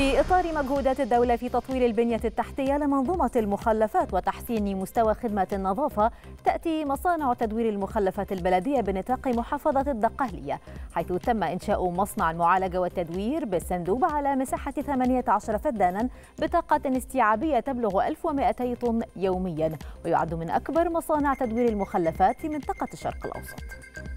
في إطار مجهودات الدولة في تطوير البنية التحتية لمنظومة المخلفات وتحسين مستوى خدمة النظافة تأتي مصانع تدوير المخلفات البلدية بنطاق محافظة الدقهلية حيث تم إنشاء مصنع المعالجة والتدوير بالسندوب على مساحة 18 فدانا بطاقة استيعابية تبلغ 1200 طن يوميا ويعد من أكبر مصانع تدوير المخلفات في منطقة الشرق الأوسط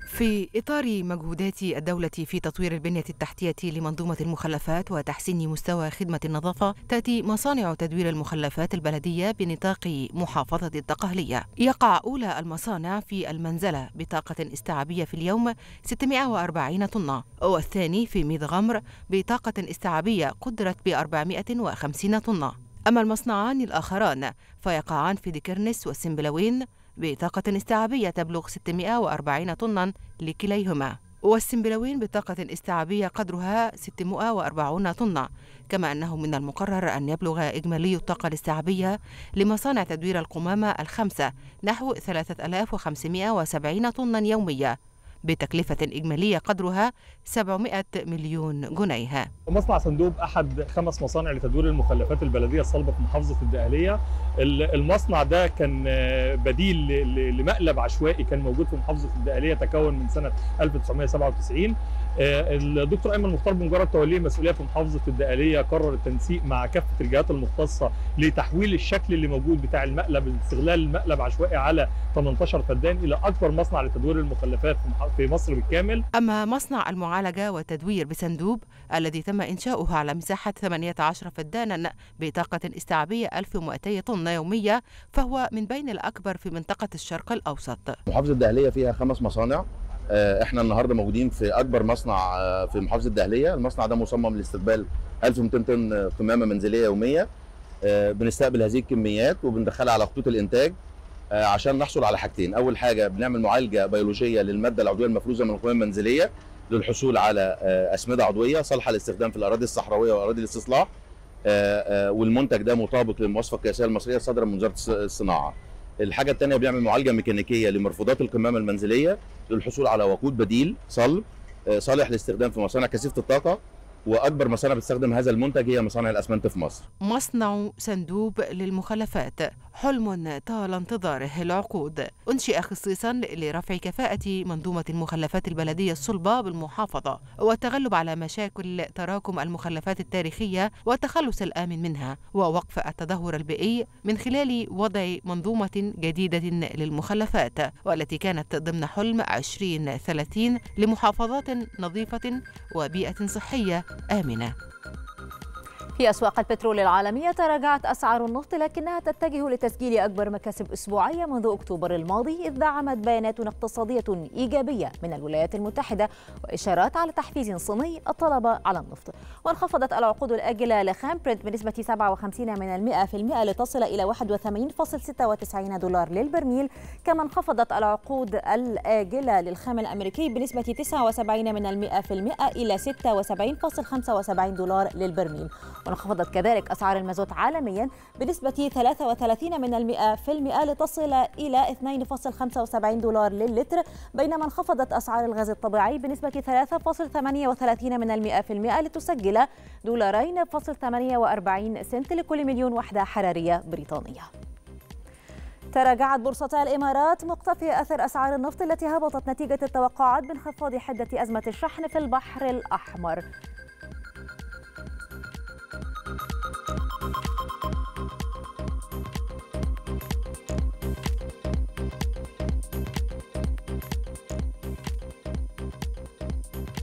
في إطار مجهودات الدولة في تطوير البنية التحتية لمنظومة المخلفات وتحسين مستوى خدمة النظافة، تأتي مصانع تدوير المخلفات البلدية بنطاق محافظة الدقهلية. يقع أولى المصانع في المنزلة بطاقة استيعابية في اليوم 640 طنة، والثاني في ميدغمر بطاقة استيعابية قدرت ب 450 طنة. أما المصنعان الآخران فيقعان في ديكرنس والسنبلوين بطاقة استيعابية تبلغ 640 طناً لكليهما والسنبلاوين بطاقة استيعابية قدرها 640 طنا كما أنه من المقرر أن يبلغ إجمالي الطاقة الاستيعابية لمصانع تدوير القمامة الخمسة نحو 3570 طنا يوميا بتكلفة إجمالية قدرها 700 مليون جنيه مصنع صندوق أحد خمس مصانع لتدوير المخلفات البلدية الصلبة في محافظة الدقهلية المصنع ده كان آه، بديل لمقلب عشوائي كان موجود في محافظه الدقهليه تكون من سنه 1997 آه، الدكتور ايمن مختار بمجرد توليه مسؤوليه في محافظه الدقهليه قرر التنسيق مع كافه الجهات المختصه لتحويل الشكل اللي موجود بتاع المقلب استغلال المقلب عشوائي على 18 فدان الى اكبر مصنع لتدوير المخلفات في مصر بالكامل. اما مصنع المعالجه والتدوير بسندوب الذي تم انشاؤه على مساحه 18 فدانا بطاقه استيعابيه 1200 طن حصانة يومية فهو من بين الأكبر في منطقة الشرق الأوسط محافظة الدهلية فيها خمس مصانع آه، احنا النهارده موجودين في اكبر مصنع آه، في محافظه الدهليه، المصنع ده مصمم لاستقبال 1200 طن قمامه منزليه يوميه. آه، بنستقبل هذه الكميات وبندخلها على خطوط الانتاج عشان نحصل على حاجتين، اول حاجه بنعمل معالجه بيولوجيه للماده العضويه المفروزه من القمامه المنزليه للحصول على اسمده عضويه صالحه للاستخدام في الاراضي الصحراويه واراضي الاستصلاح. آه، آه، والمنتج ده مطابق للمواصفه القياسيه المصريه الصادره من وزاره الصناعه الحاجه الثانيه بيعمل معالجه ميكانيكيه لمرفوضات القمامه المنزليه للحصول على وقود بديل صلب آه، صالح للاستخدام في مصانع كثيفه الطاقه واكبر مصانع بتستخدم هذا المنتج هي مصانع الاسمنت في مصر مصنع صندوق للمخلفات حلم طال انتظاره العقود انشئ خصيصا لرفع كفاءه منظومه المخلفات البلديه الصلبه بالمحافظه والتغلب على مشاكل تراكم المخلفات التاريخيه والتخلص الامن منها ووقف التدهور البيئي من خلال وضع منظومه جديده للمخلفات والتي كانت ضمن حلم 2030 لمحافظات نظيفه وبيئه صحيه آمنة في أسواق البترول العالمية تراجعت أسعار النفط لكنها تتجه لتسجيل أكبر مكاسب أسبوعية منذ أكتوبر الماضي إذ دعمت بيانات اقتصادية إيجابية من الولايات المتحدة وإشارات على تحفيز صيني الطلب على النفط وانخفضت العقود الآجلة لخام برنت بنسبة 57 من المئة في المئة لتصل إلى 81.96 دولار للبرميل كما انخفضت العقود الآجلة للخام الأمريكي بنسبة 79 من المئة في المئة إلى 76.75 دولار للبرميل انخفضت كذلك أسعار المازوت عالميا بنسبة 33 من المئة في المئة لتصل إلى 2.75 دولار للتر بينما انخفضت أسعار الغاز الطبيعي بنسبة 3.38 من المئة في المئة لتسجل دولارين فاصل 48 سنت لكل مليون وحدة حرارية بريطانية تراجعت بورصتا الامارات مقتفيه اثر اسعار النفط التي هبطت نتيجه التوقعات بانخفاض حده ازمه الشحن في البحر الاحمر